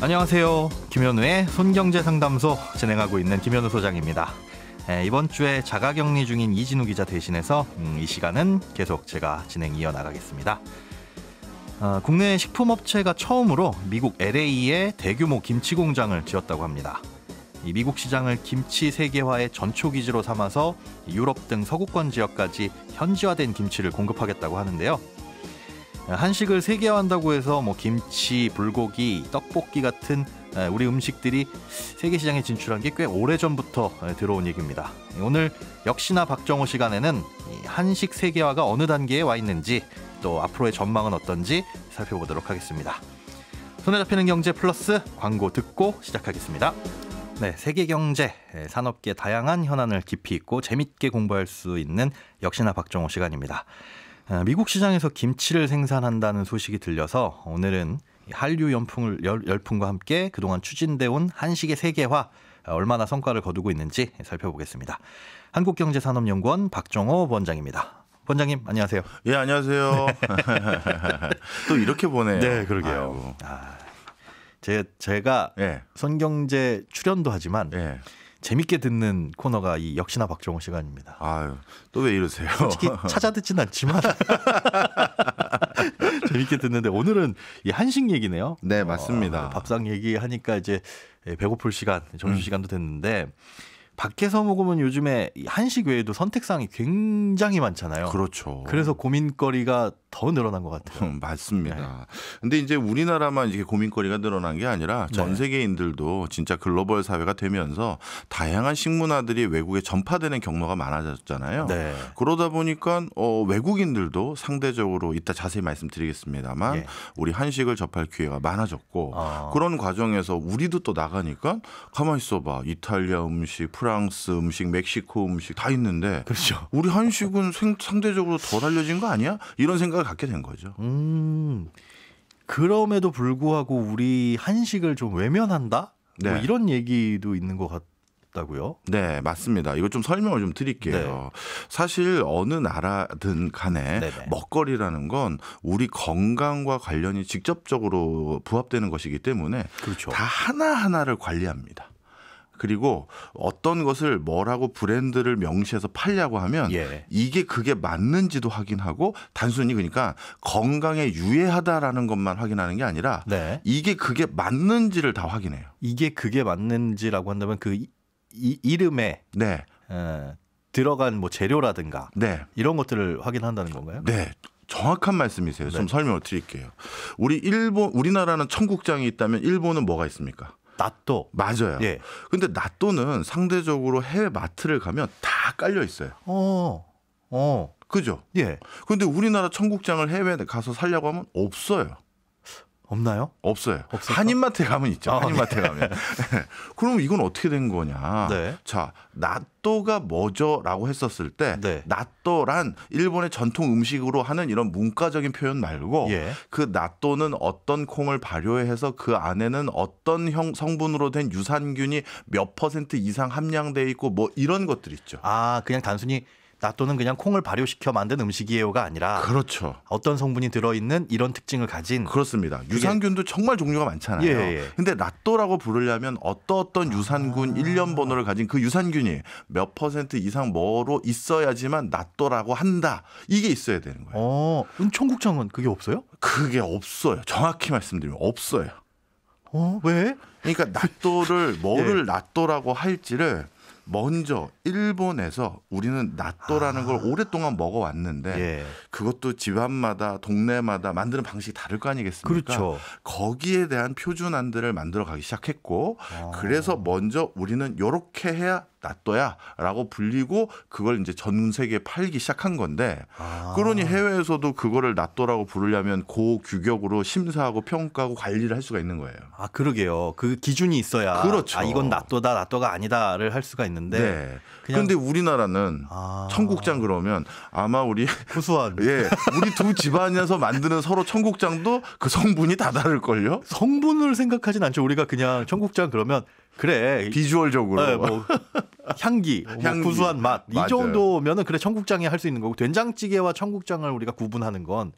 안녕하세요. 김현우의 손경제 상담소 진행하고 있는 김현우 소장입니다. 이번 주에 자가격리 중인 이진우 기자 대신해서 음, 이 시간은 계속 제가 진행 이어나가겠습니다. 어, 국내 식품업체가 처음으로 미국 l a 의 대규모 김치 공장을 지었다고 합니다. 미국 시장을 김치 세계화의 전초 기지로 삼아서 유럽 등 서구권 지역까지 현지화된 김치를 공급하겠다고 하는데요. 한식을 세계화한다고 해서 뭐 김치, 불고기, 떡볶이 같은 우리 음식들이 세계 시장에 진출한 게 꽤 오래 전부터 들어온 얘기입니다. 오늘 역시나 박정호 시간에는 한식 세계화가 어느 단계에 와 있는지 또 앞으로의 전망은 어떤지 살펴보도록 하겠습니다. 손에 잡히는 경제 플러스 광고 듣고 시작하겠습니다. 네, 세계 경제 산업계 다양한 현안을 깊이 있고 재밌게 공부할 수 있는 역시나 박정호 시간입니다. 아, 미국 시장에서 김치를 생산한다는 소식이 들려서 오늘은 한류 연풍을 열풍과 함께 그동안 추진돼 온 한식의 세계화 아, 얼마나 성과를 거두고 있는지 살펴보겠습니다. 한국경제산업연구원 박정호 원장입니다. 원장님 안녕하세요. 예 안녕하세요. 네. 또 이렇게 보네요. 네 그러게요. 아이고. 아, 제 제가 네. 선경제 출연도 하지만 네. 재밌게 듣는 코너가 이 역시나 박정호 시간입니다. 아유, 또 왜 이러세요? 솔직히 찾아 듣진 않지만 재밌게 듣는데 오늘은 이 한식 얘기네요. 네, 맞습니다. 어, 밥상 얘기 하니까 이제 예, 배고플 시간, 점심 음. 시간도 됐는데 음. 밖에서 먹으면 요즘에 한식 외에도 선택사항이 굉장히 많잖아요. 그렇죠. 그래서 고민거리가 더 늘어난 것 같아요. 음, 맞습니다. 네. 근데 이제 우리나라만 이게 고민거리가 늘어난 게 아니라 전 네. 세계인들도 진짜 글로벌 사회가 되면서 다양한 식문화들이 외국에 전파되는 경로가 많아졌잖아요. 네. 그러다 보니까 어, 외국인들도 상대적으로 이따 자세히 말씀드리겠습니다만 예. 우리 한식을 접할 기회가 많아졌고 아. 그런 과정에서 우리도 또 나가니까 가만 히 있어봐 이탈리아 음식, 프랑스 음식, 멕시코 음식 다 있는데 그렇죠. 우리 한식은 상대적으로 덜 알려진 거 아니야? 이런 생각 생각을 갖게 된 거죠. 음. 그럼에도 불구하고 우리 한식을 좀 외면한다? 뭐 네. 뭐 이런 얘기도 있는 것같 다고요 네, 맞습니다. 이거 좀 설명을 좀 드릴게요. 네. 사실 어느 나라든 간에 네네. 먹거리라는 건 우리 건강과 관련이 직접적으로 부합되는 것이기 때문에 그렇죠. 다 하나하나를 관리합니다. 그리고 어떤 것을 뭐라고 브랜드를 명시해서 팔려고 하면 예. 이게 그게 맞는지도 확인하고 단순히 그러니까 건강에 유해하다라는 것만 확인하는 게 아니라 네. 이게 그게 맞는지를 다 확인해요. 이게 그게 맞는지라고 한다면 그 이, 이 이름에 네. 에, 들어간 뭐 재료라든가 네. 이런 것들을 확인한다는 건가요? 네. 정확한 말씀이세요. 좀 네. 설명을 드릴게요. 우리 일본 우리나라는 청국장이 있다면 일본은 뭐가 있습니까? 낫또 맞아요. 예. 근데 낫또는 상대적으로 해외 마트를 가면 다 깔려 있어요. 어. 어. 그죠? 예. 근데 우리나라 청국장을 해외에 가서 살려고 하면 없어요. 없나요? 없어요. 없을까? 한인마트에 가면 있죠. 아, 한인마트에 예. 네. 가면. 그럼 이건 어떻게 된 거냐? 네. 자, 낫또가 뭐죠라고 했었을 때 네. 나또란 일본의 전통 음식으로 하는 이런 문과적인 표현 말고 예. 그낫또는 어떤 콩을 발효해서 그 안에는 어떤 형 성분으로 된 유산균이 몇 퍼센트 이상 함량돼 있고 뭐 이런 것들 있죠. 아, 그냥 단순히 나또는 그냥 콩을 발효시켜 만든 음식이에요가 아니라 그렇죠. 어떤 성분이 들어있는 이런 특징을 가진 그렇습니다. 유산균도 그게... 정말 종류가 많잖아요. 예, 예. 예. 근데 라또라고 부르려면 어떤 어떤 유산균 아... 1년 번호를 가진 그 유산균이 몇 퍼센트 이상 뭐로 있어야지만 라또라고 한다. 이게 있어야 되는 거예요. 어, 은총국장은 그게 없어요? 그게 없어요. 정확히 말씀드리면 없어요. 어, 왜? 그러니까 낫도를 예. 뭐를 예. 낫또라고 할지를 먼저 일본에서 우리는 낫또라는 아. 걸 오랫동안 먹어왔는데 예. 그것도 집안마다 동네마다 만드는 방식이 다를 거 아니겠습니까? 그렇죠. 거기에 대한 표준안들을 만들어 가기 시작했고 아. 그래서 먼저 우리는 이렇게 해야 나또야라고 불리고 그걸 이제 전 세계에 팔기 시작한 건데 아. 그러니 해외에서도 그거를 나또라고 부르려면 고규격으로 심사하고 평가하고 관리를 할 수가 있는 거예요. 아 그러게요. 그 기준이 있어야 그렇죠. 아 이건 나또다나또가 아니다를 할 수가 있는데 네. 그런데 우리나라는 아. 청국장 그러면 아마 우리 고수한 예 우리 두 집안에서 만드는 서로 청국장도 그 성분이 다 다를걸요? 성분을 생각하진 않죠. 우리가 그냥 청국장 그러면 그래 비주얼적으로 네, 뭐 향기, 향기. 뭐 구수한 맛 이 정도면은 그래 청국장이 할 수 있는 거고 된장찌개와 청국장을 우리가 구분하는 건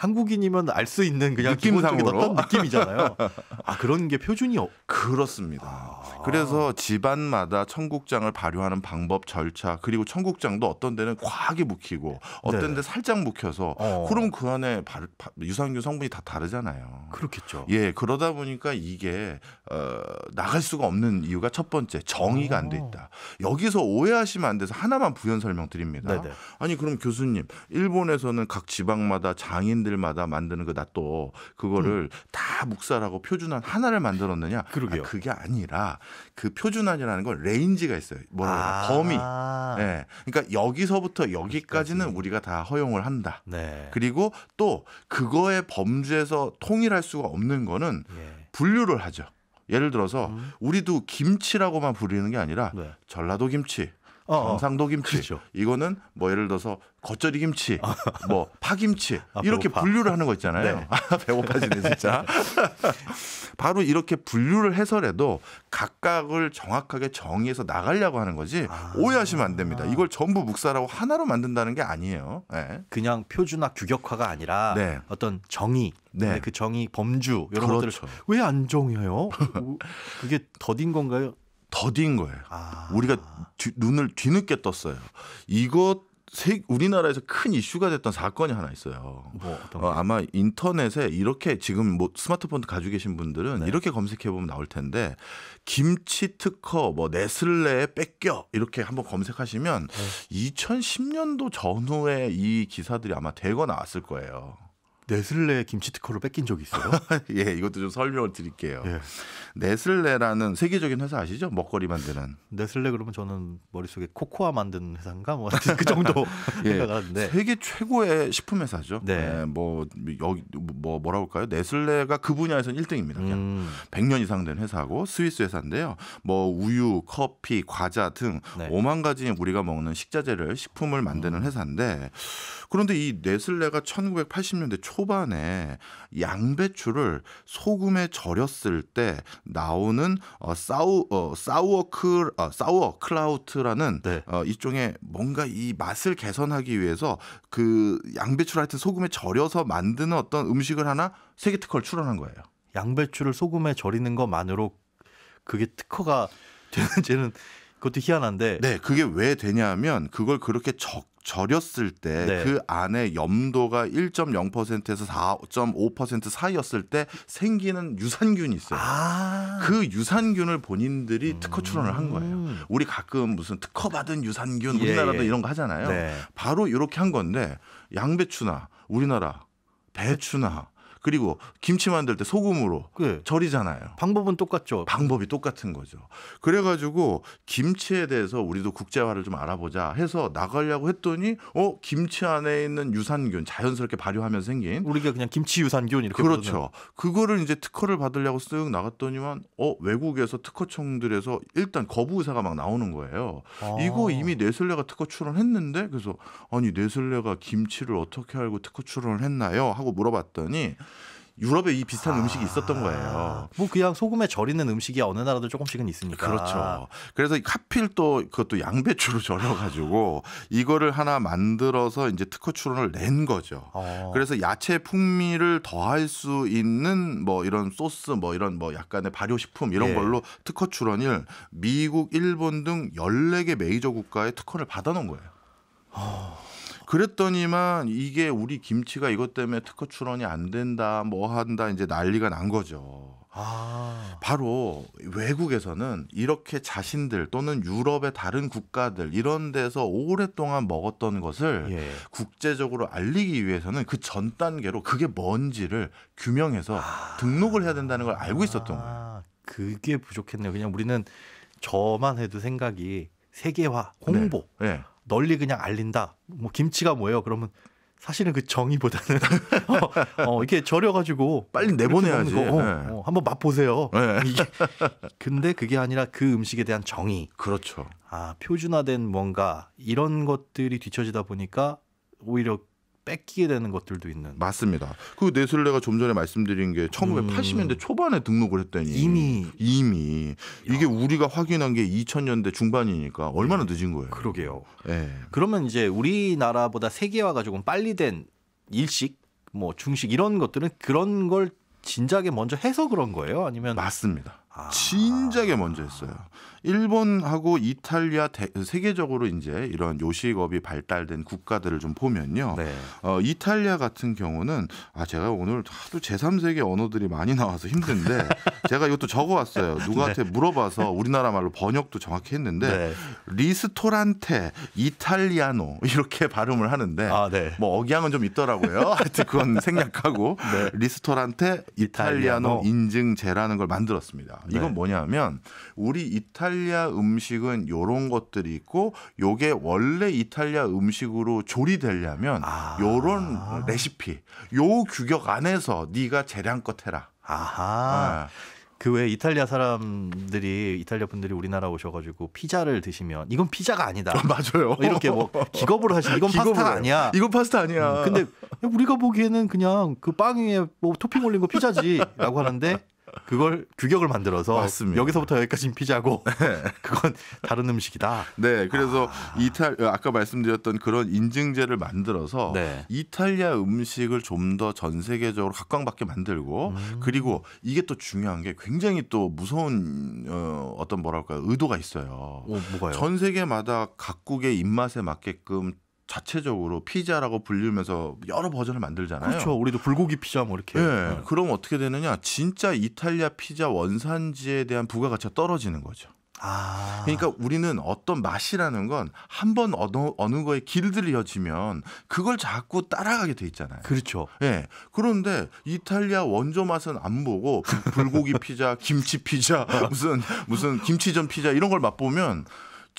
한국인이면 알 수 있는 그냥 느낌상으 어떤 느낌이잖아요. 아 그런 게 표준이 요 그렇습니다. 아. 그래서 집안마다 청국장을 발효하는 방법, 절차 그리고 청국장도 어떤 데는 과하게 묵히고 어떤 네. 데 살짝 묵혀서 어. 그럼 그 안에 바, 바, 유산균 성분이 다 다르잖아요. 그렇겠죠. 예 그러다 보니까 이게 어, 나갈 수가 없는 이유가 첫 번째 정의가 안돼 어. 있다. 여기서 오해하시면 안 돼서 하나만 부연 설명드립니다. 네네. 아니 그럼 교수님 일본에서는 각 지방마다 장인들 사람들마다 만드는 그 낫또 그거를 음. 다 묵살하고 표준안 하나를 만들었느냐? 아, 그러게요. 아, 그게 아니라 그 표준안이라는 건 레인지가 있어요. 뭐라 그 아. 범위. 네. 그러니까 여기서부터 여기까지는 그렇지. 우리가 다 허용을 한다. 네. 그리고 또 그거의 범주에서 통일할 수가 없는 거는 예. 분류를 하죠. 예를 들어서 음. 우리도 김치라고만 부르는 게 아니라 네. 전라도 김치, 어, 경상도 어. 김치. 그렇죠. 이거는 뭐 예를 들어서 겉절이 김치, 아. 뭐 파김치 아, 이렇게 배고파. 분류를 하는 거 있잖아요. 네. 아, 배고파지네 네. 진짜. 바로 이렇게 분류를 해서라도 각각을 정확하게 정의해서 나가려고 하는 거지 아. 오해하시면 안 됩니다. 이걸 전부 묵사라고 하나로 만든다는 게 아니에요. 네. 그냥 표준화 규격화가 아니라 네. 어떤 정의 네. 네 그 정의 범주 이런 그렇죠. 것들을 왜 안 정해요? 그게 더딘 건가요? 더딘 거예요. 아. 우리가 뒤, 눈을 뒤늦게 떴어요. 이것 세, 우리나라에서 큰 이슈가 됐던 사건이 하나 있어요. 뭐 어, 아마 인터넷에 이렇게 지금 뭐 스마트폰 가지고 계신 분들은 네. 이렇게 검색해 보면 나올 텐데 김치 특허 뭐 네슬레 뺏겨 이렇게 한번 검색하시면 네. 2010년도 전후에 이 기사들이 아마 대거 나왔을 거예요. 네슬레 김치 특허를 뺏긴 적이 있어요? 예, 이것도 좀 설명을 드릴게요. 예. 네슬레라는 세계적인 회사 아시죠? 먹거리 만드는. 네슬레 그러면 저는 머릿속에 코코아 만드는 회사인가 뭐그 정도 예. 생각하는데 세계 최고의 식품 회사죠. 네. 네. 뭐 여기 뭐 뭐라 할까요? 네슬레가 그 분야에서는 1등입니다. 그냥 음. 100년 이상 된 회사고 스위스 회사인데요. 뭐 우유, 커피, 과자 등 네. 5만 가지 우리가 먹는 식자재를 식품을 만드는 음. 회사인데 그런데 이 네슬레가 1980년대 초반에 양배추를 소금에 절였을 때 나오는 어, 사우 어, 사우어클 어, 사우어 클라우트라는 네. 어, 이쪽에 뭔가 이 맛을 개선하기 위해서 그 양배추를 하여튼 소금에 절여서 만드는 어떤 음식을 하나 세계 특허를 출원한 거예요. 양배추를 소금에 절이는 것만으로 그게 특허가 되는지는 그것도 희한한데. 네, 그게 왜 되냐면 그걸 그렇게 적 절였을 때그 네. 그 안에 염도가 1.0%에서 4.5% 사이였을 때 생기는 유산균이 있어요. 아. 그 유산균을 본인들이 음. 특허 출원을 한 거예요. 우리 가끔 무슨 특허 받은 유산균 예, 우리나라도 예. 이런 거 하잖아요. 네. 바로 이렇게 한 건데 양배추나 우리나라 배추나 그리고 김치 만들 때 소금으로 네. 절이잖아요. 방법은 똑같죠. 방법이 똑같은 거죠. 그래가지고 김치에 대해서 우리도 국제화를 좀 알아보자 해서 나가려고 했더니 어 김치 안에 있는 유산균 자연스럽게 발효하면 생긴 우리가 그냥 김치 유산균 이렇게 그렇죠. 부르는. 그거를 이제 특허를 받으려고 쓱 나갔더니만 어 외국에서 특허청들에서 일단 거부 의사가 막 나오는 거예요. 아. 이거 이미 네슬레가 특허 출원했는데 그래서 아니 네슬레가 김치를 어떻게 알고 특허 출원을 했나요? 하고 물어봤더니 유럽에 이 비슷한 아, 음식이 있었던 거예요. 뭐 그냥 소금에 절이는 음식이 어느 나라도 조금씩은 있으니까. 그렇죠. 그래서 하필 또 그것도 양배추로 절여가지고 이거를 하나 만들어서 이제 특허 출원을 낸 거죠. 어. 그래서 야채 풍미를 더할 수 있는 뭐 이런 소스 뭐 이런 뭐 약간의 발효식품 이런 예. 걸로 특허 출원을 미국, 일본 등 열네 개 메이저 국가의 특허를 받아놓은 거예요. 어. 그랬더니만 이게 우리 김치가 이것 때문에 특허 출원이 안 된다, 뭐 한다 이제 난리가 난 거죠. 아. 바로 외국에서는 이렇게 자신들 또는 유럽의 다른 국가들 이런 데서 오랫동안 먹었던 것을 예. 국제적으로 알리기 위해서는 그 전 단계로 그게 뭔지를 규명해서 아. 등록을 해야 된다는 걸 알고 있었던 거예요. 아, 그게 부족했네요. 그냥 우리는 저만 해도 생각이 세계화, 네. 홍보. 네. 네. 널리 그냥 알린다. 뭐 김치가 뭐예요? 그러면 사실은 그 정의보다는 어, 어, 이렇게 절여가지고 빨리 내보내야지. 거, 어, 네. 어, 한번 맛보세요. 네. 이게, 근데 그게 아니라 그 음식에 대한 정의. 그렇죠. 아 표준화된 뭔가 이런 것들이 뒤처지다 보니까 오히려 뺏기게 되는 것들도 있는. 맞습니다. 그 네슬레가 좀 전에 말씀드린 게 1980년대 음. 초반에 등록을 했더니 이미 이미 이게 우리가 확인한 게 2000년대 중반이니까 얼마나 예. 늦은 거예요. 그러게요. 네. 그러면 이제 우리나라보다 세계화가 조금 빨리 된 일식 뭐 중식 이런 것들은 그런 걸 진작에 먼저 해서 그런 거예요? 아니면 맞습니다. 아. 진작에 먼저 했어요. 일본하고 이탈리아 대, 세계적으로 이제 이런 요식업이 발달된 국가들을 좀 보면요. 네. 어, 이탈리아 같은 경우는 아 제가 오늘 하도 제3세계 언어들이 많이 나와서 힘든데 제가 이것도 적어왔어요. 누구한테 네. 물어봐서 우리나라 말로 번역도 정확히 했는데 네. 리스토란테 이탈리아노 이렇게 발음을 하는데 아, 네. 뭐 억양은 좀 있더라고요. 하여튼 그건 생략하고 네. 리스토란테 이탈리아노, 이탈리아노 인증제라는 걸 만들었습니다. 이건 네. 뭐냐면 우리 이탈 이탈리아 음식은 요런 것들이 있고 요게 원래 이탈리아 음식으로 조리되려면 아. 요런 레시피 요 규격 안에서 네가 재량껏 해라. 아하. 네. 그외 이탈리아 사람들이 이탈리아 분들이 우리나라 오셔가지고 피자를 드시면 이건 피자가 아니다. 맞아요. 뭐 이렇게 뭐 기겁으로 하시 이건 파스타 아니야. 이건 파스타 아니야. 음, 근데 우리가 보기에는 그냥 그 빵 위에 뭐 토핑 올린 거 피자지라고 하는데 그걸 규격을 만들어서 맞습니다. 여기서부터 여기까지는 피자고 네. 그건 다른 음식이다. 네, 그래서 아. 이탈 아까 말씀드렸던 그런 인증제를 만들어서 네. 이탈리아 음식을 좀 더 전 세계적으로 각광받게 만들고 음. 그리고 이게 또 중요한 게 굉장히 또 무서운 어, 어떤 뭐랄까 의도가 있어요. 오, 어, 전 세계마다 각국의 입맛에 맞게끔 자체적으로 피자라고 불리면서 여러 버전을 만들잖아요. 그렇죠. 우리도 불고기 피자 뭐 이렇게. 네. 네. 그럼 어떻게 되느냐? 진짜 이탈리아 피자 원산지에 대한 부가가치가 떨어지는 거죠. 아. 그러니까 우리는 어떤 맛이라는 건 한 번 어느, 어느 거에 길들여지면 그걸 자꾸 따라가게 돼 있잖아요. 그렇죠. 예. 네. 그런데 이탈리아 원조 맛은 안 보고 불고기 피자, 김치 피자, 무슨 무슨 김치전 피자 이런 걸 맛보면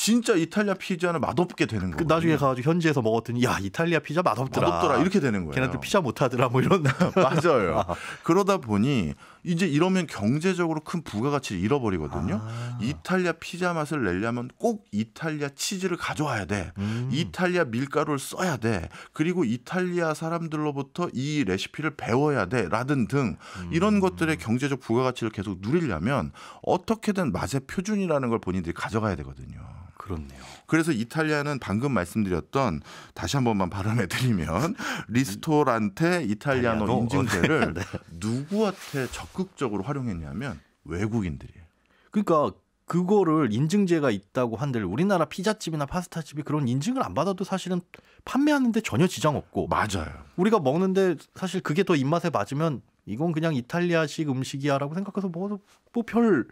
진짜 이탈리아 피자는 맛없게 되는 그 거예요. 나중에 가가지고 현지에서 먹었더니 야 이탈리아 피자 맛없더라. 맛없더라 이렇게 되는 거예요. 걔네들 피자 못하더라 뭐 이런. 맞아요. 아. 그러다 보니 이제 이러면 경제적으로 큰 부가가치를 잃어버리거든요. 아. 이탈리아 피자 맛을 내려면 꼭 이탈리아 치즈를 가져와야 돼. 음. 이탈리아 밀가루를 써야 돼. 그리고 이탈리아 사람들로부터 이 레시피를 배워야 돼. 라든 등 이런 음. 것들의 경제적 부가가치를 계속 누리려면 어떻게든 맛의 표준이라는 걸 본인들이 가져가야 되거든요. 그렇네요. 그래서 이탈리아는 방금 말씀드렸던 다시 한 번만 발언해 드리면 리스토란테 이탈리아노 인증제를 네. 누구한테 적극적으로 활용했냐면 외국인들이에요. 그러니까 그거를 인증제가 있다고 한들 우리나라 피자집이나 파스타집이 그런 인증을 안 받아도 사실은 판매하는데 전혀 지장 없고 맞아요. 우리가 먹는데 사실 그게 더 입맛에 맞으면 이건 그냥 이탈리아식 음식이야라고 생각해서 먹어도 뭐별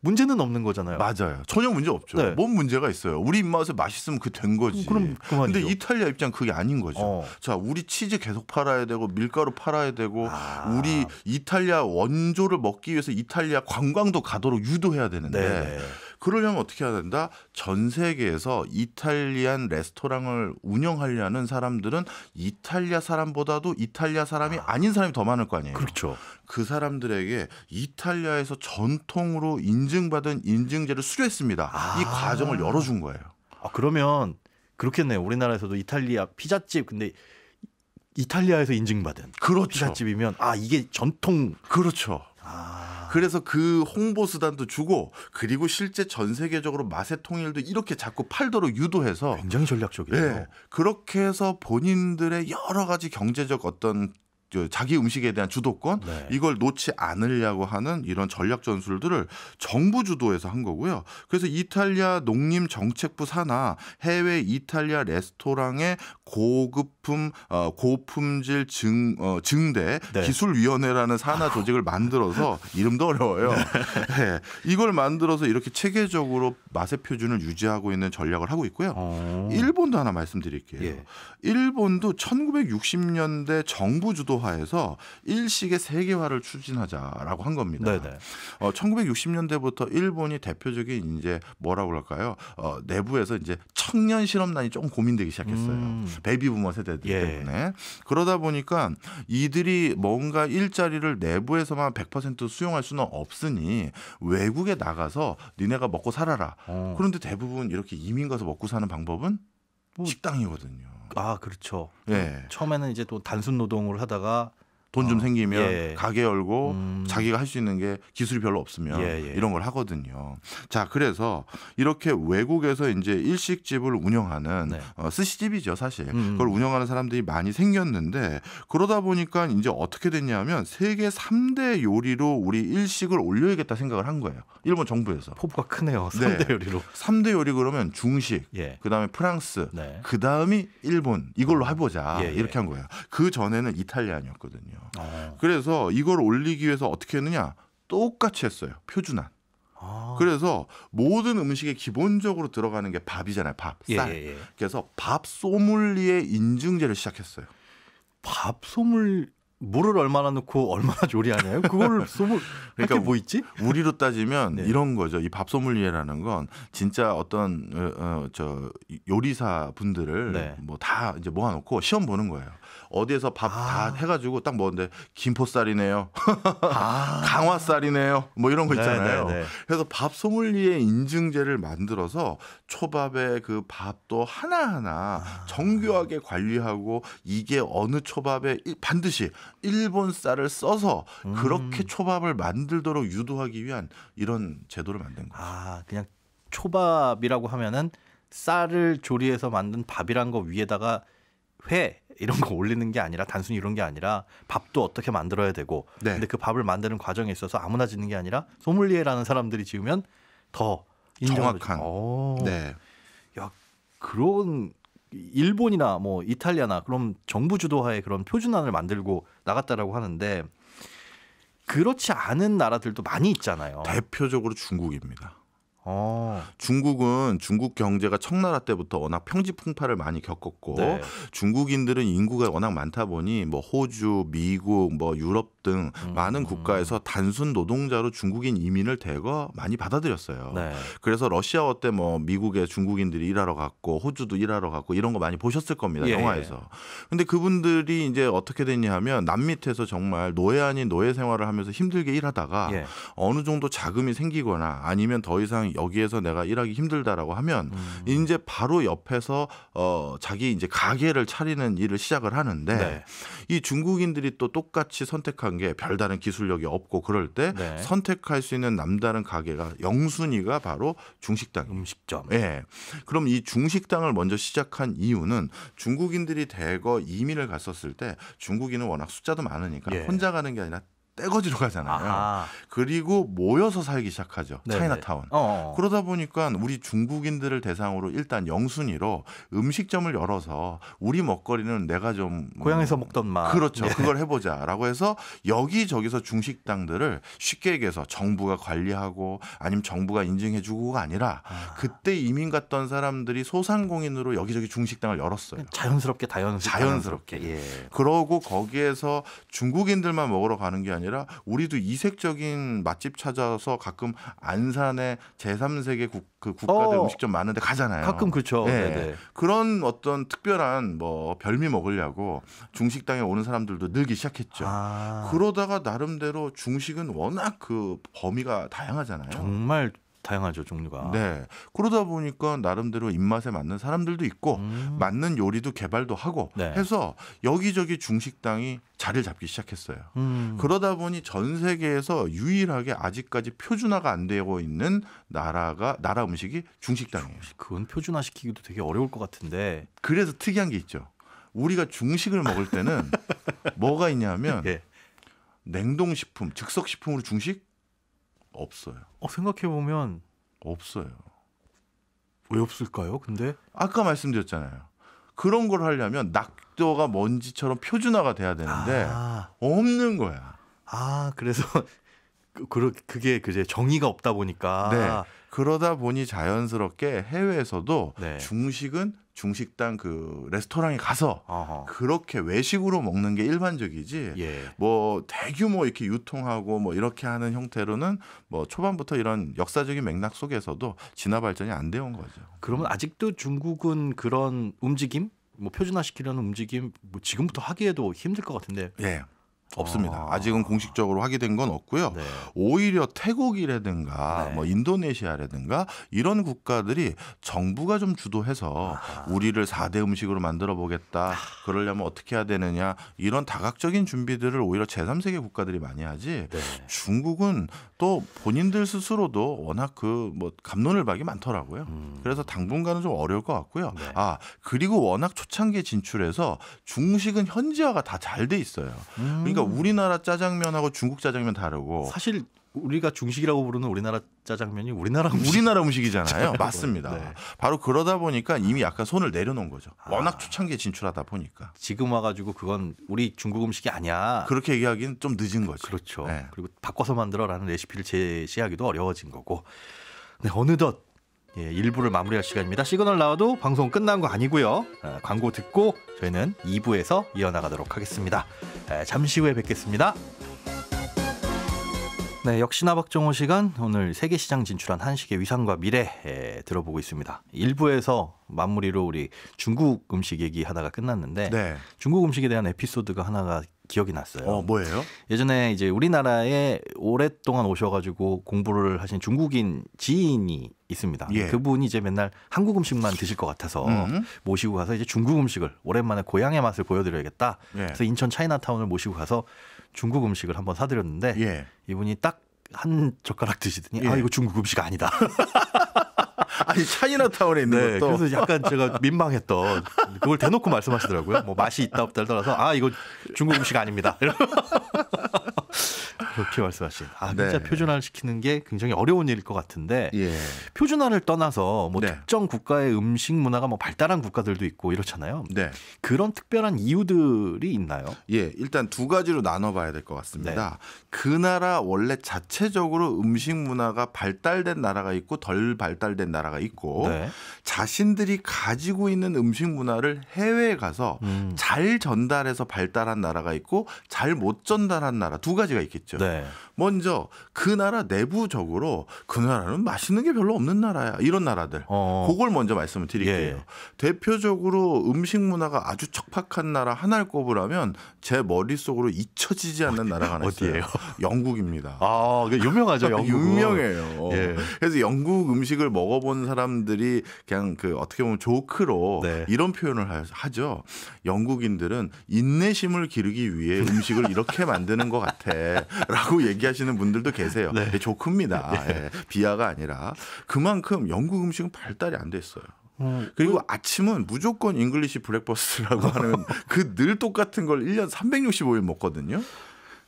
문제는 없는 거잖아요. 맞아요. 전혀 문제 없죠. 네. 뭔 문제가 있어요. 우리 입맛에 맛있으면 그 된 거지. 음, 그럼 그만데 이탈리아 입장 그게 아닌 거죠. 어. 자, 우리 치즈 계속 팔아야 되고 밀가루 팔아야 되고 아. 우리 이탈리아 원조를 먹기 위해서 이탈리아 관광도 가도록 유도해야 되는데 네, 네. 그러려면 어떻게 해야 된다? 전 세계에서 이탈리안 레스토랑을 운영하려는 사람들은 이탈리아 사람보다도 이탈리아 사람이 아. 닌 사람이 더 많을 거 아니에요. 그렇죠. 그 사람들에게 이탈리아에서 전통으로 인증받은 인증제를 수료했습니다. 아. 이 과정을 열어준 거예요. 아, 그러면 그렇겠네요. 우리나라에서도 이탈리아 피자집 근데 이탈리아에서 인증받은 그렇죠. 피자집이면 아 이게 전통 그렇죠. 아. 그래서 그 홍보 수단도 주고 그리고 실제 전 세계적으로 맛의 통일도 이렇게 자꾸 팔도록 유도해서 굉장히 전략적이에요. 네, 그렇게 해서 본인들의 여러 가지 경제적 어떤 그 자기 음식에 대한 주도권 네. 이걸 놓지 않으려고 하는 이런 전략 전술들을 정부 주도에서한 거고요. 그래서 이탈리아 농림정책부 산하 해외 이탈리아 레스토랑의 고급 저품 어, 고품질 증 어, 증대 네. 기술위원회라는 산하 아. 조직을 만들어서 이름도 어려워요. 네. 네. 이걸 만들어서 이렇게 체계적으로 맛의 표준을 유지하고 있는 전략을 하고 있고요. 오. 어. 일본도 하나 말씀드릴게요. 예. 일본도 1960년대 정부 주도하에서 일식의 세계화를 추진하자라고 한 겁니다. 네네. 어, 1960년대부터 일본이 대표적인 이제 뭐라고 할까요? 어, 내부에서 이제 청년 실업난이 조금 고민되기 시작했어요. 음. 베이비 부머 세대 애들 예. 때문에 그러다 보니까 이들이 뭔가 일자리를 내부에서만 100% 수용할 수는 없으니 외국에 나가서 니네가 먹고 살아라. 어. 그런데 대부분 이렇게 이민 가서 먹고 사는 방법은 뭐. 식당이거든요. 아 그렇죠. 예. 처음에는 이제 또 단순 노동을 하다가 돈좀 어. 생기면 예. 가게 열고 음. 자기가 할 수 있는 게 기술이 별로 없으면 예예. 예. 이런 걸 하거든요. 자, 그래서 이렇게 외국에서 이제 일식집을 운영하는 네. 어, 스시집이죠, 사실. 음. 그걸 운영하는 사람들이 많이 생겼는데 그러다 보니까 이제 어떻게 됐냐면 세계 3대 요리로 우리 일식을 올려야겠다 생각을 한 거예요. 일본 정부에서. 포부가 크네요. 3대 네. 요리로. 3대 요리 그러면 중식, 예. 그다음에 프랑스, 네. 그다음이 일본 이걸로 해 보자. 예, 예. 이렇게 한 거예요. 그 전에는 이탈리안이었거든요. 어. 그래서 이걸 올리기 위해서 어떻게 했느냐? 똑같이 했어요. 표준안. 아. 그래서 모든 음식에 기본적으로 들어가는 게 밥이잖아요. 밥, 예, 쌀. 예, 예, 예. 그래서 밥 소믈리에 인증제를 시작했어요. 밥 소믈 리 물을 얼마나 넣고 얼마나 조리하냐요? 그걸 소물 그러니까 뭐 있지? 우리로 따지면 네. 이런 거죠. 이 밥소믈리에라는 건 진짜 어떤 어, 어, 저 요리사 분들을 네. 뭐다 이제 모아놓고 시험 보는 거예요. 어디에서 밥다 아. 해가지고 딱 먹는데 김포살이네요 아. 강화살이네요뭐 이런 거 네, 있잖아요. 네네네. 네. 그래서 밥소믈리에 인증제를 만들어서 초밥에그 밥도 하나 하나 아. 정교하게 관리하고 이게 어느 초밥에 반드시 일본 쌀을 써서 그렇게 음. 초밥을 만들도록 유도하기 위한 이런 제도를 만든 거죠. 아, 그냥 초밥이라고 하면은 쌀을 조리해서 만든 밥이란 거 위에다가 회 이런 거 올리는 게 아니라 단순히 이런 게 아니라 밥도 어떻게 만들어야 되고 네. 근데 그 밥을 만드는 과정에 있어서 아무나 짓는 게 아니라 소믈리에라는 사람들이 지으면 더 정확한. 네. 야 그런 일본이나 뭐 이탈리아나 그럼 정부 주도하에 그런 표준안을 만들고 나갔다라고 하는데 그렇지 않은 나라들도 많이 있잖아요. 대표적으로 중국입니다. 어. 중국은 중국 경제가 청나라 때부터 워낙 평지풍파를 많이 겪었고 네. 중국인들은 인구가 워낙 많다 보니 뭐 호주, 미국, 뭐 유럽 등 음. 많은 국가에서 단순 노동자로 중국인 이민을 대거 많이 받아들였어요. 네. 그래서 러시아어 때 뭐 미국에 중국인들이 일하러 갔고 호주도 일하러 갔고 이런 거 많이 보셨을 겁니다. 예. 예. 영화에서. 근데 그분들이 이제 어떻게 됐냐 하면 남밑에서 정말 노예 아닌 노예 생활을 하면서 힘들게 일하다가 예. 어느 정도 자금이 생기거나 아니면 더 이상 여기에서 내가 일하기 힘들다라고 하면 음. 이제 바로 옆에서 어 자기 이제 가게를 차리는 일을 시작을 하는데 네. 이 중국인들이 또 똑같이 선택한 게 별다른 기술력이 없고 그럴 때 네. 선택할 수 있는 남다른 가게가 영순위가 바로 중식당 음식점. 예. 네. 그럼 이 중식당을 먼저 시작한 이유는 중국인들이 대거 이민을 갔었을 때 중국인은 워낙 숫자도 많으니까 예. 혼자 가는 게 아니라 떼거지로 가잖아요. 아 그리고 모여서 살기 시작하죠. 네네. 차이나타운. 어어. 어. 그러다 보니까 우리 중국인들을 대상으로 일단 영순위로 음식점을 열어서 우리 먹거리는 내가 좀 고향에서 먹던 맛. 그렇죠. 네. 그걸 해보자라고 해서 여기 저기서 중식당들을 쉽게 얘기해서 정부가 관리하고 아니면 정부가 인증해주고가 아니라 아. 그때 이민 갔던 사람들이 소상공인으로 여기저기 중식당을 열었어요. 자연스럽게 다 자연스럽게. 자연스럽게. 예. 그러고 거기에서 중국인들만 먹으러 가는 게 아니라 아니라 우리도 이색적인 맛집 찾아서 가끔 안산에 제3세계 국, 그 국가들 어. 음식점 많은데 가잖아요. 가끔 그렇죠. 네. 그런 어떤 특별한 뭐 별미 먹으려고 중식당에 오는 사람들도 늘기 시작했죠. 아. 그러다가 나름대로 중식은 워낙 그 범위가 다양하잖아요. 정말 다양하죠 종류가. 네. 그러다 보니까 나름대로 입맛에 맞는 사람들도 있고 음. 맞는 요리도 개발도 하고 네. 해서 여기저기 중식당이 자리를 잡기 시작했어요. 음. 그러다 보니 전 세계에서 유일하게 아직까지 표준화가 안 되고 있는 나라가 나라 음식이 중식당이에요. 그건 표준화 시키기도 되게 어려울 것 같은데. 그래서 특이한 게 있죠. 우리가 중식을 먹을 때는 뭐가 있냐면 예. 냉동식품, 즉석식품으로 중식 없어요. 어, 생각해 보면 없어요. 왜 없을까요? 근데 아까 말씀드렸잖아요. 그런 걸 하려면 낙도가 먼지처럼 표준화가 돼야 되는데 아. 없는 거야. 아, 그래서 그, 그게 그제 정의가 없다 보니까 네. 그러다 보니 자연스럽게 해외에서도 네. 중식은 중식당 그 레스토랑에 가서 어허. 그렇게 외식으로 먹는 게 일반적이지 예. 뭐 대규모 이렇게 유통하고 뭐 이렇게 하는 형태로는 뭐 초반부터 이런 역사적인 맥락 속에서도 진화 발전이 안 되온 거죠. 그러면 아직도 중국은 그런 움직임 뭐 표준화시키려는 움직임 뭐 지금부터 하기에도 힘들 것 같은데. 예. 없습니다. 아. 직은 공식적으로 확인된 건 없고요. 네. 오히려 태국이라든가 네. 뭐 인도네시아라든가 이런 국가들이 정부가 좀 주도해서 아. 우리를 4대 음식으로 만들어 보겠다. 아. 그러려면 어떻게 해야 되느냐. 이런 다각적인 준비들을 오히려 제3세계 국가들이 많이 하지 네. 중국은 또 본인들 스스로도 워낙 그 뭐 감론을 박이 많더라고요. 음. 그래서 당분간은 좀 어려울 것 같고요. 네. 아, 그리고 워낙 초창기에 진출해서 중식은 현지화가 다 잘 돼 있어요. 음. 그러니까 우리나라 짜장면하고 중국 짜장면 다르고 사실 우리가 중식이라고 부르는 우리나라 짜장면이 우리나라 음식. 우리나라 음식이잖아요. 맞습니다. 네. 바로 그러다 보니까 이미 약간 손을 내려놓은 거죠. 아. 워낙 아. 초창기에 진출하다 보니까. 지금 와가지고 그건 우리 중국 음식이 아니야. 그렇게 얘기하기는 좀 늦은 거죠. 그렇죠. 네. 그리고 바꿔서 만들어라는 레시피를 제시하기도 어려워진 거고. 네, 어느덧 예, 1부를 마무리할 시간입니다. 시그널 나와도 방송 끝난 거 아니고요. 아, 광고 듣고 저희는 2부에서 이어나가도록 하겠습니다. 아, 잠시 후에 뵙겠습니다. 네, 역시나 박정호 시간 오늘 세계 시장 진출한 한식의 위상과 미래 에, 들어보고 있습니다. 1부에서 마무리로 우리 중국 음식 얘기하다가 끝났는데 네. 중국 음식에 대한 에피소드가 하나가 기억이 났어요. 어, 뭐예요? 예전에 이제 우리나라에 오랫동안 오셔가지고 공부를 하신 중국인 지인이 있습니다. 예. 그분이 이제 맨날 한국 음식만 드실 것 같아서 음. 모시고 가서 이제 중국 음식을 오랜만에 고향의 맛을 보여드려야겠다. 예. 그래서 인천 차이나타운을 모시고 가서 중국 음식을 한번 사드렸는데 예. 이분이 딱 한 젓가락 드시더니 예. 아 이거 중국 음식 아니다. 아니 차이나타운에 있는 네, 것도. 그래서 약간 제가 민망했던 그걸 대놓고 말씀하시더라고요. 뭐 맛이 있다 없다를 떠나서 아 이거 중국 음식 아닙니다. 그렇게 말씀하신. 아 진짜 네. 표준화를 시키는 게 굉장히 어려운 일일 것 같은데 예. 표준화를 떠나서 뭐 네. 특정 국가의 음식 문화가 뭐 발달한 국가들도 있고 이렇잖아요. 네. 그런 특별한 이유들이 있나요? 예, 일단 두 가지로 나눠봐야 될 것 같습니다. 네. 그 나라 원래 자체적으로 음식 문화가 발달된 나라가 있고 덜 발달된 나라가 있고 네. 자신들이 가지고 있는 음식 문화를 해외에 가서 음. 잘 전달해서 발달한 나라가 있고 잘 못 전달한 나라 두 가지가 있겠죠. 네. 먼저 그 나라 내부적으로 그 나라는 맛있는 게 별로 없는 나라야. 이런 나라들. 어. 그걸 먼저 말씀을 드릴게요. 예. 예. 대표적으로 음식 문화가 아주 척박한 나라 하나를 꼽으라면 제 머릿속으로 잊혀지지 않는 나라가 하나 있어요. 어디예요? 영국입니다. 아, 그 유명하죠. 영국. 유명해요. 예. 그래서 영국 음식을 먹어본 사람들이 그냥 그 어떻게 보면 조크로 네. 이런 표현을 하죠. 영국인들은 인내심을 기르기 위해 음식을 이렇게 만드는 것 같아. 같아라고 얘기하시는 분들도 계세요. 네. 좋습니다. 예, 네. 예, 비하가 아니라 그만큼 영국 음식은 발달이 안 됐어요. 어, 그리고 그... 아침은 무조건 잉글리시 브렉퍼스트라고 하는 그 늘 똑같은 걸 1년 365일 먹거든요.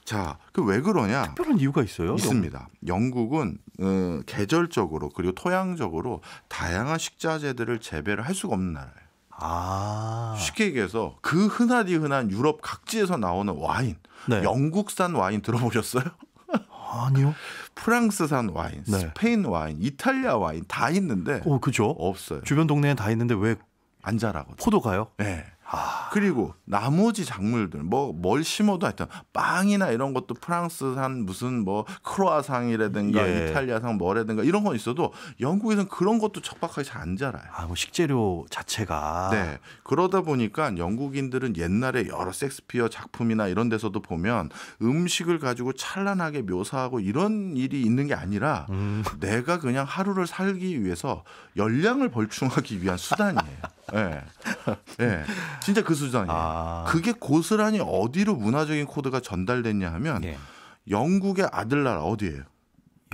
자, 그 왜 그러냐? 특별한 이유가 있어요? 있습니다. 영국은 음, 계절적으로 그리고 토양적으로 다양한 식자재들을 재배를 할 수가 없는 나라예요. 아. 쉽게 얘기해서 그 흔하디 흔한 유럽 각지에서 나오는 와인, 네. 영국산 와인 들어보셨어요? 아, 아니요. 프랑스산 와인, 네. 스페인 와인, 이탈리아 와인 다 있는데. 오, 어, 그죠? 없어요. 주변 동네에 다 있는데 왜 안 자라고? 포도가요? 네. 아. 그리고 나머지 작물들 뭐 뭘 심어도 하여튼 빵이나 이런 것도 프랑스산 무슨 뭐 크로아상이라든가 예. 이탈리아상 뭐라든가 이런 건 있어도 영국에서는 그런 것도 척박하게 잘 안 자라요. 아, 뭐 식재료 자체가 네. 그러다 보니까 영국인들은 옛날에 여러 섹스피어 작품이나 이런 데서도 보면 음식을 가지고 찬란하게 묘사하고 이런 일이 있는 게 아니라 음. 내가 그냥 하루를 살기 위해서 열량을 벌충하기 위한 수단이에요. 예. 네. 네. 진짜 그 수준이에요. 아. 그게 고스란히 어디로 문화적인 코드가 전달됐냐 하면 예. 영국의 아들 나라 어디예요?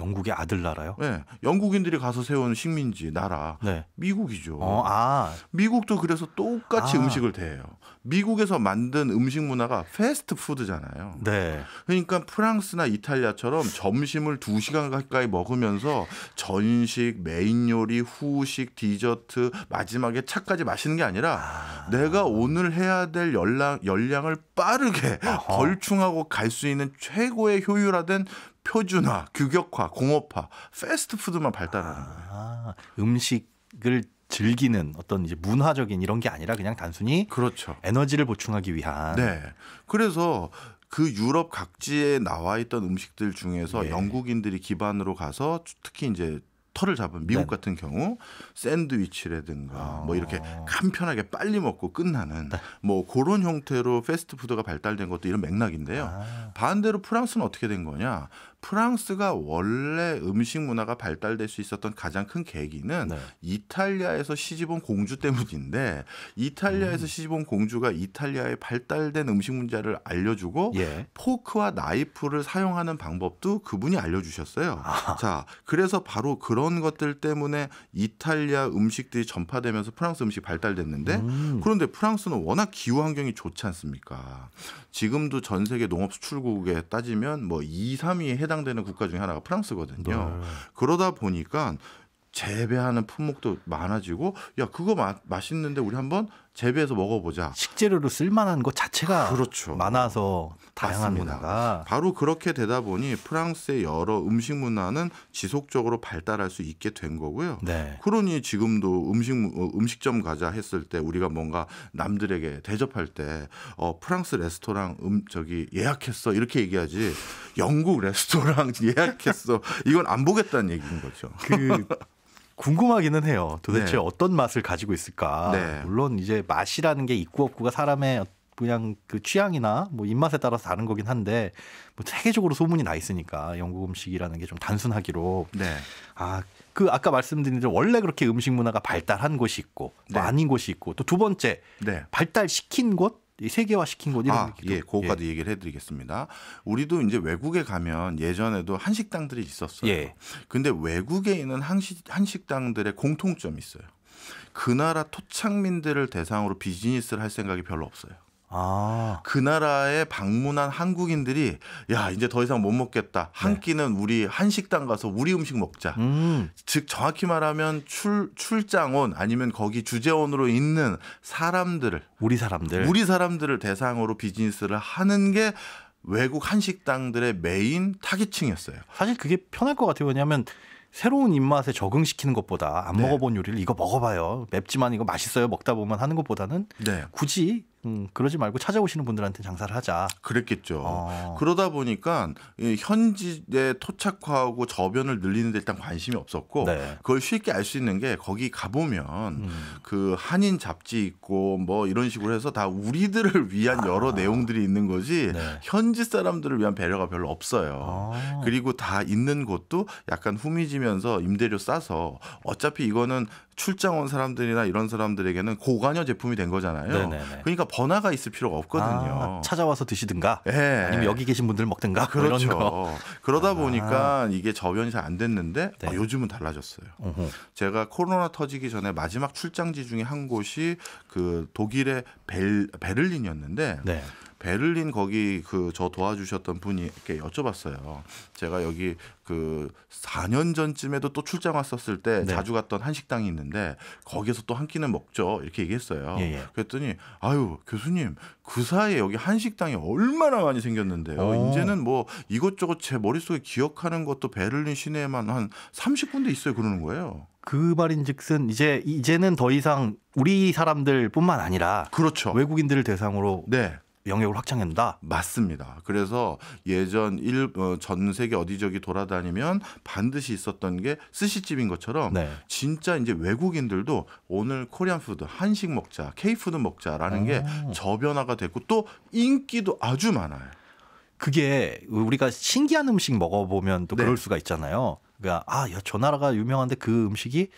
영국의 아들 나라요? 네. 예. 영국인들이 가서 세운 식민지 나라. 네. 미국이죠. 어, 아. 미국도 그래서 똑같이 아. 음식을 대해요. 미국에서 만든 음식 문화가 패스트푸드잖아요. 네. 그러니까 프랑스나 이탈리아처럼 점심을 두시간 가까이 먹으면서 전식, 메인 요리, 후식, 디저트, 마지막에 차까지 마시는 게 아니라 아. 내가 오늘 해야 될 열량, 열량을 빠르게 어허. 걸충하고 갈 수 있는 최고의 효율화된 표준화, 규격화, 공업화, 패스트푸드만 발달하는 거예요. 아, 음식을 즐기는 어떤 이제 문화적인 이런 게 아니라 그냥 단순히 그렇죠. 에너지를 보충하기 위한. 네. 그래서 그 유럽 각지에 나와 있던 음식들 중에서 네. 영국인들이 기반으로 가서 특히 이제 터를 잡은 미국 네. 같은 경우 샌드위치라든가 뭐 아. 뭐 이렇게 간편하게 빨리 먹고 끝나는 네. 뭐 그런 형태로 패스트푸드가 발달된 것도 이런 맥락인데요. 아. 반대로 프랑스는 어떻게 된 거냐? 프랑스가 원래 음식 문화가 발달될 수 있었던 가장 큰 계기는 네. 이탈리아에서 시집온 공주 때문인데 이탈리아에서 음. 시집온 공주가 이탈리아의 발달된 음식 문제를 알려주고 예. 포크와 나이프를 사용하는 방법도 그분이 알려주셨어요. 아하. 자, 그래서 바로 그런 것들 때문에 이탈리아 음식들이 전파되면서 프랑스 음식 발달됐는데 음. 그런데 프랑스는 워낙 기후 환경이 좋지 않습니까? 지금도 전 세계 농업 수출국에 따지면 뭐 2, 3위에 해당 해당되는 국가 중에 하나가 프랑스거든요. 네. 그러다 보니까 재배하는 품목도 많아지고 야 그거 마, 맛있는데 우리 한번 재배해서 먹어보자. 식재료로 쓸만한 것 자체가 그렇죠. 많아서 다양한 맞습니다. 문화가 바로 그렇게 되다 보니 프랑스의 여러 음식 문화는 지속적으로 발달할 수 있게 된 거고요. 네. 그러니 지금도 음식 어, 음식점 가자 했을 때 우리가 뭔가 남들에게 대접할 때 어, 프랑스 레스토랑 음 저기 예약했어 이렇게 얘기하지 영국 레스토랑 예약했어 이건 안 보겠다는 얘기인 거죠. 그 궁금하기는 해요. 도대체 네. 어떤 맛을 가지고 있을까? 네. 물론 이제 맛이라는 게 있고 없고가 사람의 그냥 그 취향이나 뭐 입맛에 따라서 다른 거긴 한데 뭐 세계적으로 소문이 나 있으니까 영국 음식이라는 게 좀 단순하기로 네. 아그 아까 말씀드린 대로 원래 그렇게 음식 문화가 발달한 곳이 있고 또 네. 아닌 곳이 있고 또 두 번째 네. 발달시킨 곳이 세계화 시킨 곳 이런 아, 예, 그거까지 예. 얘기를 해드리겠습니다. 우리도 이제 외국에 가면 예전에도 한식당들이 있었어요. 예. 근데 외국에 있는 한식 한식당들의 공통점이 있어요. 그 나라 토착민들을 대상으로 비즈니스를 할 생각이 별로 없어요. 아. 그 나라에 방문한 한국인들이 야 이제 더 이상 못 먹겠다 한 네. 끼는 우리 한식당 가서 우리 음식 먹자 음. 즉 정확히 말하면 출 출장 온 아니면 거기 주재원으로 있는 사람들을 우리 사람들 우리 사람들을 대상으로 비즈니스를 하는 게 외국 한식당들의 메인 타깃층이었어요 사실 그게 편할 것 같아요 왜냐하면 새로운 입맛에 적응시키는 것보다 안 네. 먹어본 요리를 이거 먹어봐요. 맵지만 이거 맛있어요. 먹다 보면 하는 것보다는 네. 굳이 음, 그러지 말고 찾아오시는 분들한테 장사를 하자. 그랬겠죠. 어. 그러다 보니까 현지에 토착화하고 저변을 늘리는 데 일단 관심이 없었고 네. 그걸 쉽게 알 수 있는 게 거기 가보면 음. 그 한인 잡지 있고 뭐 이런 식으로 해서 다 우리들을 위한 여러 아. 내용들이 있는 거지 네. 현지 사람들을 위한 배려가 별로 없어요. 아. 그리고 다 있는 곳도 약간 후미지면서 임대료 싸서 어차피 이거는 출장 온 사람들이나 이런 사람들에게는 고관여 제품이 된 거잖아요. 네네네. 그러니까 번화가 있을 필요가 없거든요. 아, 찾아와서 드시든가, 네. 아니면 여기 계신 분들 먹든가 뭐 그렇죠. 그러다 아. 보니까 이게 저변이 잘 안 됐는데 아, 네. 아, 요즘은 달라졌어요. 어허. 제가 코로나 터지기 전에 마지막 출장지 중에 한 곳이 그 독일의 벨, 베를린이었는데. 네. 베를린 거기 그 저 도와주셨던 분이께 여쭤봤어요. 제가 여기 그 4년 전쯤에도 또 출장 왔었을 때 네. 자주 갔던 한식당이 있는데 거기에서 또 한 끼는 먹죠. 이렇게 얘기했어요. 예, 예. 그랬더니 아유, 교수님 그 사이에 여기 한식당이 얼마나 많이 생겼는데요. 오. 어. 이제는 뭐 이것저것 제 머릿속에 기억하는 것도 베를린 시내에만 한 30군데 있어요. 그러는 거예요. 그 말인즉슨 이제 이제는 더 이상 우리 사람들뿐만 아니라 그렇죠. 외국인들을 대상으로 네. 영역을 확장한다. 맞습니다. 그래서 예전 일, 어, 전 세계 어디저기 돌아다니면 반드시 있었던 게 스시집인 것처럼 네. 진짜 이제 외국인들도 오늘 코리안 푸드, 한식 먹자, 케이푸드 먹자라는 오. 게 저변화가 됐고 또 인기도 아주 많아요. 그게 우리가 신기한 음식 먹어보면 또 네. 그럴 수가 있잖아요. 그러니까 아, 저 나라가 유명한데 그 음식이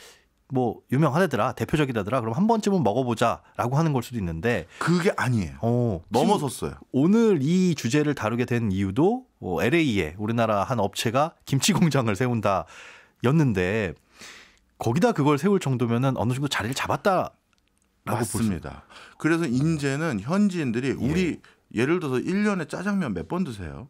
뭐 유명하대더라 대표적이다더라 그럼 한 번쯤은 먹어보자라고 하는 걸 수도 있는데 그게 아니에요. 어, 넘어섰어요. 오늘 이 주제를 다루게 된 이유도 뭐 LA에 우리나라 한 업체가 김치 공장을 세운다 였는데 거기다 그걸 세울 정도면은 어느 정도 자리를 잡았다. 라고 맞습니다. 그래서 인제는 현지인들이 예. 우리 예. 예를 들어서 1년에 짜장면 몇 번 드세요?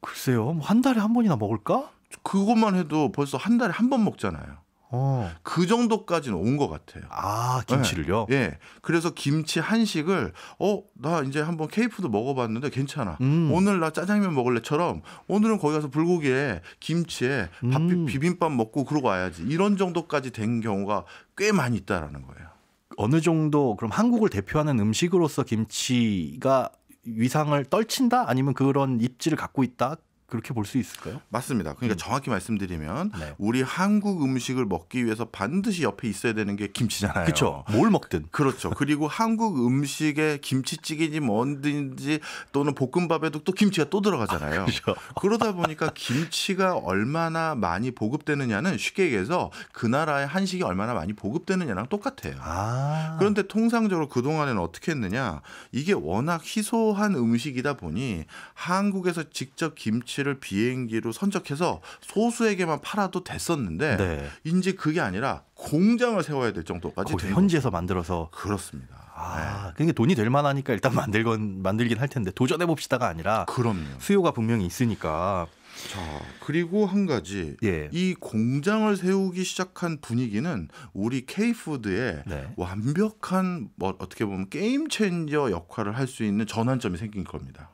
글쎄요. 뭐 한 달에 한 번이나 먹을까? 그것만 해도 벌써 한 달에 한 번 먹잖아요. 어. 그 정도까지는 온 것 같아요. 아 김치를요? 네. 예. 네. 그래서 김치 한식을 어 나 이제 한번 케이프도 먹어봤는데 괜찮아. 음. 오늘 나 짜장면 먹을래처럼 오늘은 거기 가서 불고기에 김치에 밥 음. 비빔밥 먹고 그러고 와야지 이런 정도까지 된 경우가 꽤 많이 있다라는 거예요. 어느 정도 그럼 한국을 대표하는 음식으로서 김치가 위상을 떨친다 아니면 그런 입지를 갖고 있다 그렇게 볼 수 있을까요? 맞습니다. 그러니까 음. 정확히 말씀드리면 네. 우리 한국 음식을 먹기 위해서 반드시 옆에 있어야 되는 게 김치잖아요. 그렇죠. 뭘 먹든. 그렇죠. 그리고 한국 음식에 김치찌개지 뭔든지 또는 볶음밥에도 또 김치가 또 들어가잖아요. 아, 그렇죠. 그러다 보니까 김치가 얼마나 많이 보급되느냐는 쉽게 얘기해서 그 나라의 한식이 얼마나 많이 보급되느냐랑 똑같아요. 아. 그런데 통상적으로 그동안에는 어떻게 했느냐? 이게 워낙 희소한 음식이다 보니 한국에서 직접 김치 씨를 비행기로 선적해서 소수에게만 팔아도 됐었는데 네. 이제 그게 아니라 공장을 세워야 될 정도까지 현지에서 만들어서 그렇습니다. 아, 네. 그게 그러니까 돈이 될 만하니까 일단 만들건 만들긴 할 텐데 도전해 봅시다가 아니라 그럼요. 수요가 분명히 있으니까. 자, 그리고 한 가지 예. 이 공장을 세우기 시작한 분위기는 우리 케이푸드의 네. 완벽한 뭐 어떻게 보면 게임 체인저 역할을 할 수 있는 전환점이 생긴 겁니다.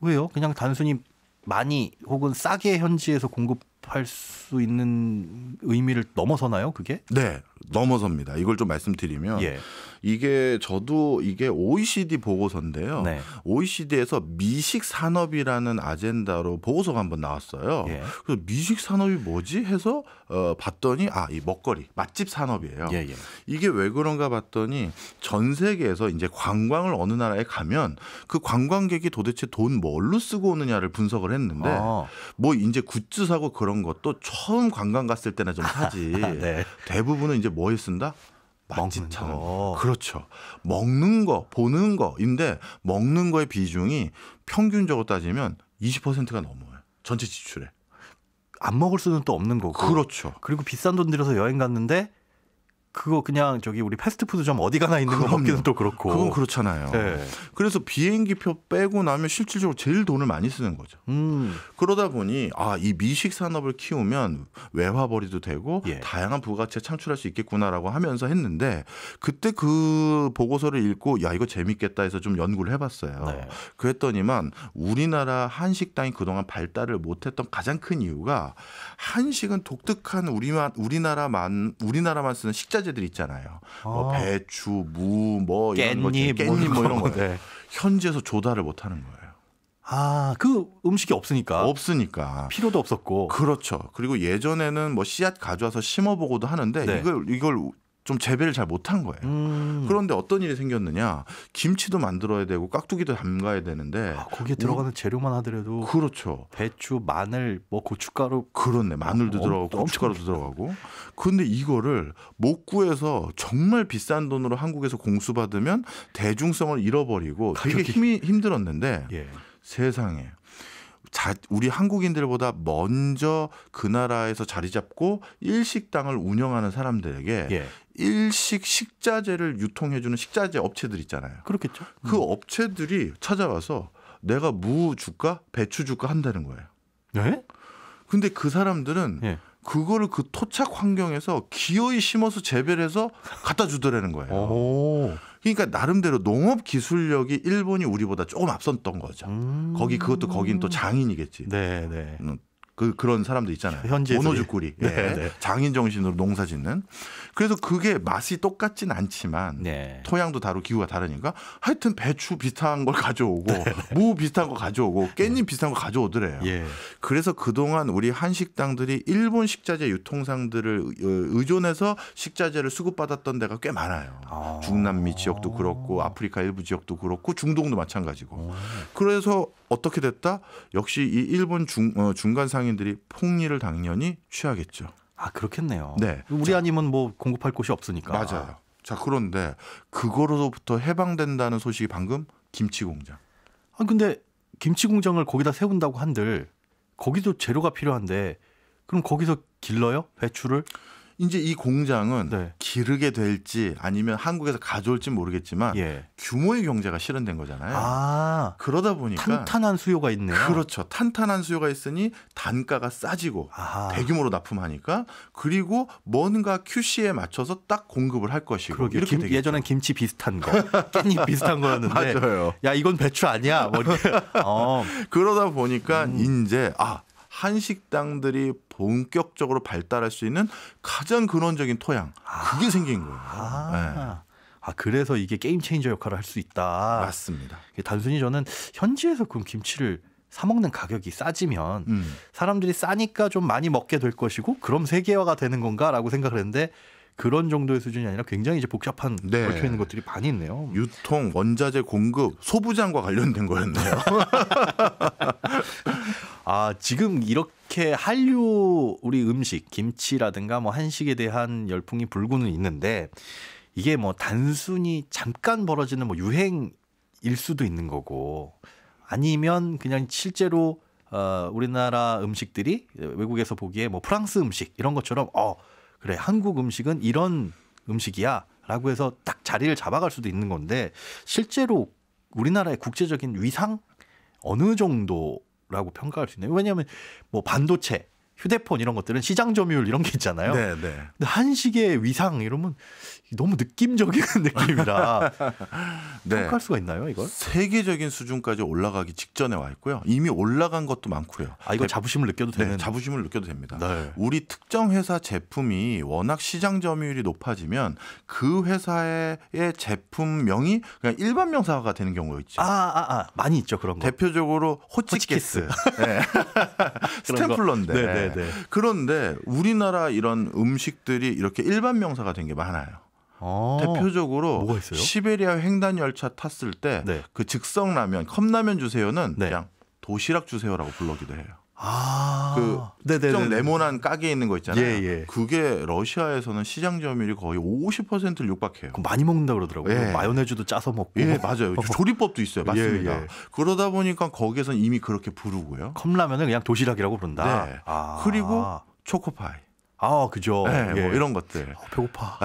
왜요? 그냥 단순히 많이 혹은 싸게 현지에서 공급할 수 있는 의미를 넘어서나요? 그게? 네. 넘어섭니다. 이걸 좀 말씀드리면 예. 이게 저도 이게 OECD 보고서인데요. 네. OECD에서 미식 산업이라는 아젠다로 보고서가 한번 나왔어요. 예. 그래서 미식 산업이 뭐지 해서 어 봤더니 아 이 먹거리 맛집 산업이에요. 예예. 예. 이게 왜 그런가 봤더니 전 세계에서 이제 관광을 어느 나라에 가면 그 관광객이 도대체 돈 뭘로 쓰고 오느냐를 분석을 했는데 아. 뭐 이제 굿즈 사고 그런 것도 처음 관광 갔을 때나 좀 사지. 네. 대부분은 이제 뭐에 쓴다? 맛집처 그렇죠. 먹는 거, 보는 거인데 먹는 거의 비중이 평균적으로 따지면 20%가 넘어요. 전체 지출에. 안 먹을 수는 또 없는 거고. 그렇죠. 그리고 비싼 돈 들여서 여행 갔는데 그거 그냥 저기 우리 패스트푸드점 어디 가나 있는 그럼요. 거 먹기는 또 그렇고. 그건 그렇잖아요. 네. 그래서 비행기표 빼고 나면 실질적으로 제일 돈을 많이 쓰는 거죠. 음. 그러다 보니 아, 이 미식 산업을 키우면 외화벌이도 되고 예. 다양한 부가채 창출할 수 있겠구나라고 하면서 했는데 그때 그 보고서를 읽고 야, 이거 재밌겠다 해서 좀 연구를 해 봤어요. 네. 그랬더니만 우리나라 한식당이 그동안 발달을 못 했던 가장 큰 이유가 한식은 독특한 우리만 우리나라만 우리나라만 쓰는 식자 식자재들 있잖아요. 뭐 아. 뭐 배추, 무, 뭐 이런 거, 잎 깻잎 뭐 이런, 뭐 이런 거 네. 현지에서 조달을 못 하는 거예요. 아, 그 음식이 없으니까. 없으니까. 필요도 없었고. 그렇죠. 그리고 예전에는 뭐 씨앗 가져와서 심어보고도 하는데 네. 이걸 이걸 좀 재배를 잘 못한 거예요. 음. 그런데 어떤 일이 생겼느냐? 김치도 만들어야 되고 깍두기도 담가야 되는데 아, 거기에 들어가는 음. 재료만 하더라도 그렇죠. 배추, 마늘, 뭐 고춧가루 그렇네. 마늘도 어, 들어가고 엄청 고춧가루도 엄청 들어가고. 그런데 이거를 못 구해서 정말 비싼 돈으로 한국에서 공수받으면 대중성을 잃어버리고 되게 힘이 힘들었는데 예. 세상에 자, 우리 한국인들보다 먼저 그 나라에서 자리 잡고 일식당을 운영하는 사람들에게 예. 일식 식자재를 유통해주는 식자재 업체들 있잖아요. 그렇겠죠. 그 음. 업체들이 찾아와서 내가 무 줄까 배추 줄까 한다는 거예요. 네? 근데 그 사람들은 예. 그거를 그 토착 환경에서 기어이 심어서 재배를 해서 갖다 주더라는 거예요. 오. 그러니까 나름대로 농업 기술력이 일본이 우리보다 조금 앞섰던 거죠. 음. 거기 그것도 거긴 또 장인이겠지. 네, 네. 음. 그 그런 사람도 있잖아요. 그 현재 모노주꾸리 네. 예. 네. 장인 정신으로 농사 짓는. 그래서 그게 맛이 똑같진 않지만 네. 토양도 다르고 기후가 다르니까 하여튼 배추 비슷한 걸 가져오고 네. 무 비슷한 거 가져오고 깻잎 네. 비슷한 거 가져오더래요. 예. 그래서 그동안 우리 한식당들이 일본 식자재 유통상들을 어, 의존해서 식자재를 수급받았던 데가 꽤 많아요. 아. 중남미 지역도 그렇고 아프리카 일부 지역도 그렇고 중동도 마찬가지고. 어. 그래서 어떻게 됐다? 역시 이 일본 중 어, 중간상 직장인들이 폭리를 당연히 취하겠죠. 아 그렇겠네요. 네. 우리 자, 아니면 뭐 공급할 곳이 없으니까. 맞아요. 자 그런데 그거로부터 해방된다는 소식이 방금 김치 공장. 아 근데 김치 공장을 거기다 세운다고 한들 거기도 재료가 필요한데 그럼 거기서 길러요 배추를? 이제 이 공장은 네. 기르게 될지 아니면 한국에서 가져올지 모르겠지만 예. 규모의 경제가 실현된 거잖아요. 아, 그러다 보니까 탄탄한 수요가 있네요. 그렇죠. 탄탄한 수요가 있으니 단가가 싸지고 아. 대규모로 납품하니까 그리고 뭔가 QC에 맞춰서 딱 공급을 할 것이고 그러게. 이렇게 김, 예전엔 김치 비슷한 거, 깻잎 비슷한 거였는데 맞아요. 야 이건 배추 아니야. 뭐 어. 그러다 보니까 음. 이제 아 한식당들이 본격적으로 발달할 수 있는 가장 근원적인 토양 그게 아. 생긴 거예요. 아. 네. 아 그래서 이게 게임 체인저 역할을 할 수 있다. 맞습니다. 단순히 저는 현지에서 그럼 김치를 사 먹는 가격이 싸지면 음. 사람들이 싸니까 좀 많이 먹게 될 것이고 그럼 세계화가 되는 건가라고 생각을 했는데 그런 정도의 수준이 아니라 굉장히 이제 복잡한 네. 얽혀 있는 것들이 많이 있네요. 유통, 원자재 공급, 소부장과 관련된 거였네요. 아, 지금 이렇게 한류 우리 음식, 김치라든가 뭐 한식에 대한 열풍이 불고는 있는데 이게 뭐 단순히 잠깐 벌어지는 뭐 유행일 수도 있는 거고 아니면 그냥 실제로 어, 우리나라 음식들이 외국에서 보기에 뭐 프랑스 음식 이런 것처럼 어, 그래, 한국 음식은 이런 음식이야. 라고 해서 딱 자리를 잡아갈 수도 있는 건데 실제로 우리나라의 국제적인 위상 어느 정도 라고 평가할 수 있나요? 왜냐하면 뭐 반도체 휴대폰 이런 것들은 시장 점유율 이런 게 있잖아요. 네, 네. 근데 한식의 위상 이러면 너무 느낌적인 느낌이라 네. 평가할 수가 있나요, 이걸? 세계적인 수준까지 올라가기 직전에 와 있고요. 이미 올라간 것도 많고요. 아, 이거 자부심을 느껴도 네, 되는 네, 자부심을 느껴도 됩니다. 네. 우리 특정 회사 제품이 워낙 시장 점유율이 높아지면 그 회사의 제품명이 그냥 일반 명사가 되는 경우가 있죠. 아, 아, 아. 많이 있죠, 그런 거. 대표적으로 호치키스. 호치키스. 네. 스탬플러인데. 네, 네, 네. 네. 그런데 우리나라 이런 음식들이 이렇게 일반 명사가 된 게 많아요. 아, 대표적으로 뭐가 있어요? 시베리아 횡단 열차 탔을 때그 네. 그 즉석 라면 컵라면 주세요는 네. 그냥 도시락 주세요라고 불러기도 해요. 아. 그 네네네네. 특정 네모난 깍에 있는 거 있잖아요. 예, 예. 그게 러시아에서는 시장 점유율이 거의 50%를 육박해요. 많이 먹는다 그러더라고요. 예. 마요네즈도 짜서 먹고. 예, 맞아요. 조리법도 있어요. 맞습니다. 예, 예. 그러다 보니까 거기에서는 이미 그렇게 부르고요. 컵라면은 그냥 도시락이라고 부른다. 네. 아. 그리고 초코파이. 아, 그죠. 네, 뭐 예. 이런 것들. 어, 배고파.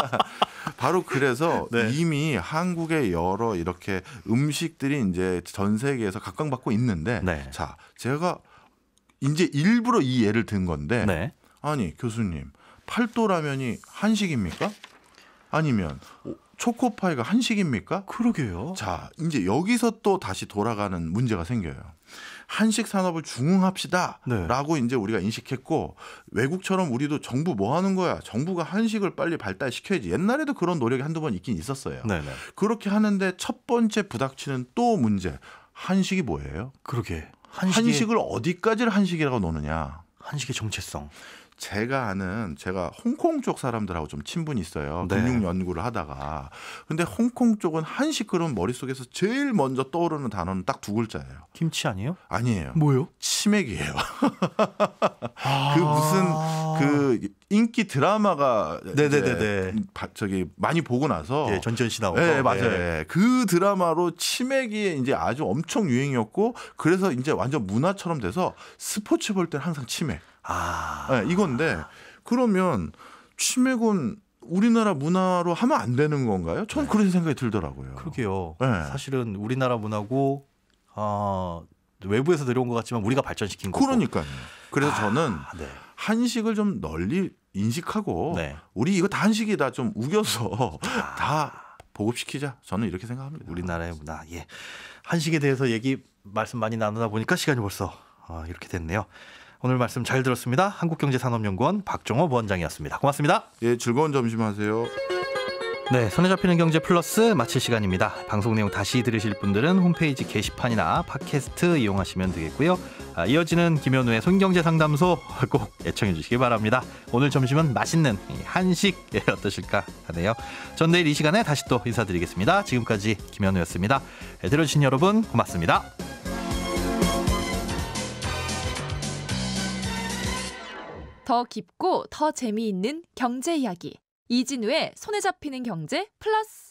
바로 그래서 네. 이미 한국의 여러 이렇게 음식들이 이제 전 세계에서 각광받고 있는데 네. 자, 제가 이제 일부러 이 예를 든 건데 네. 아니 교수님 팔도 라면이 한식입니까? 아니면 초코파이가 한식입니까? 그러게요. 자, 이제 여기서 또 다시 돌아가는 문제가 생겨요. 한식 산업을 중흥합시다라고 네. 이제 우리가 인식했고 외국처럼 우리도 정부 뭐 하는 거야? 정부가 한식을 빨리 발달시켜야지. 옛날에도 그런 노력이 한두 번 있긴 있었어요. 네네. 네. 그렇게 하는데 첫 번째 부닥치는 또 문제. 한식이 뭐예요? 그러게. 한식의, 한식을 어디까지를 한식이라고 노느냐. 한식의 정체성. 제가 아는 제가 홍콩 쪽 사람들하고 좀 친분이 있어요. 네. 근육 연구를 하다가. 근데 홍콩 쪽은 한식 그런 머릿속에서 제일 먼저 떠오르는 단어는 딱 두 글자예요. 김치 아니에요? 아니에요. 뭐요? 치맥이에요. 아~ 그 무슨 그 인기 드라마가 네네네네 저기 많이 보고 나서 예, 전지현 씨 나오고 네, 맞아요. 네. 그 드라마로 치맥이 이제 아주 엄청 유행이었고 그래서 이제 완전 문화처럼 돼서 스포츠 볼 때 항상 치맥. 아. 네, 이건데 그러면 치맥은 우리나라 문화로 하면 안 되는 건가요? 전 네. 그런 생각이 들더라고요. 그러게요. 네. 사실은 우리나라 문화고 어, 아, 외부에서 들어온 것 같지만 우리가 발전시킨 거고. 그러니까요. 그래서 아, 저는 네. 한식을 좀 널리 인식하고 네. 우리 이거 다 한식이다 좀 우겨서 아. 다 보급시키자. 저는 이렇게 생각합니다. 우리나라의 문화. 예. 한식에 대해서 얘기 말씀 많이 나누다 보니까 시간이 벌써 어, 이렇게 됐네요. 오늘 말씀 잘 들었습니다. 한국경제산업연구원 박종호 부원장이었습니다. 고맙습니다. 예, 즐거운 점심 하세요. 네, 손에 잡히는 경제 플러스 마칠 시간입니다. 방송 내용 다시 들으실 분들은 홈페이지 게시판이나 팟캐스트 이용하시면 되겠고요. 아, 이어지는 김현우의 손경제 상담소 꼭 애청해 주시기 바랍니다. 오늘 점심은 맛있는 한식 예, 어떠실까 하네요. 전 내일 이 시간에 다시 또 인사드리겠습니다. 지금까지 김현우였습니다. 예, 들어주신 여러분 고맙습니다. 더 깊고 더 재미있는 경제 이야기. 이진우의 손에 잡히는 경제 플러스.